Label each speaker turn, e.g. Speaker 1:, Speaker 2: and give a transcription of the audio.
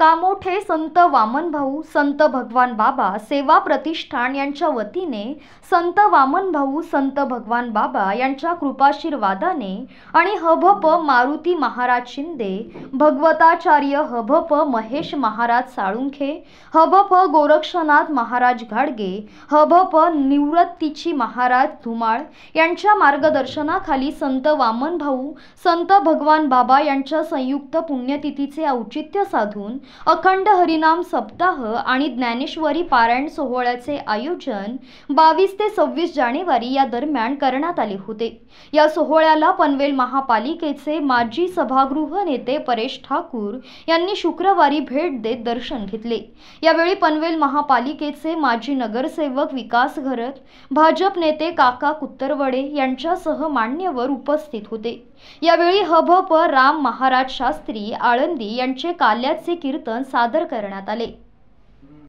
Speaker 1: कामोठे संत वामन भाऊ संत भगवान बाबा सेवा प्रतिष्ठान यांच्या वतीने संत वामन भाऊ संत भगवान बाबा यांच्या कृपाशीर्वादाने आणि हभप मारुती महाराज शिंदे भगवताचार्य हभप महेश महाराज साळुंखे हभप गोरक्षनाथ महाराज घाडगे हभप निवृत्तीची महाराज धुमाळ यांच्या मार्गदर्शनाखाली संत वामन भाऊ संत भगवान बाबा यांच्या संयुक्त पुण्यतिथीचे औचित्य साधून अखंड हरिनाम सप्ताह आणि ज्ञानेश्वरी पारायण सोहळ्याचे आयोजन बावीस ते सव्वीस जानेवारी या दरम्यान करण्यात आले होते या सोहळ्याला पनवेल महापालिकेचे माजी सभागृह नेते परेश ठाकूर यांनी शुक्रवारी भेट देत दर्शन घेतले यावेळी पनवेल महापालिकेचे माजी नगरसेवक विकास घरत भाजप नेते काका कुत्तरवडे यांच्यासह मान्यवर उपस्थित होते यावेळी हभप राम महाराज शास्त्री आळंदी यांचे काल्याचे कीर्तन कीर्तन सादर करण्यात आले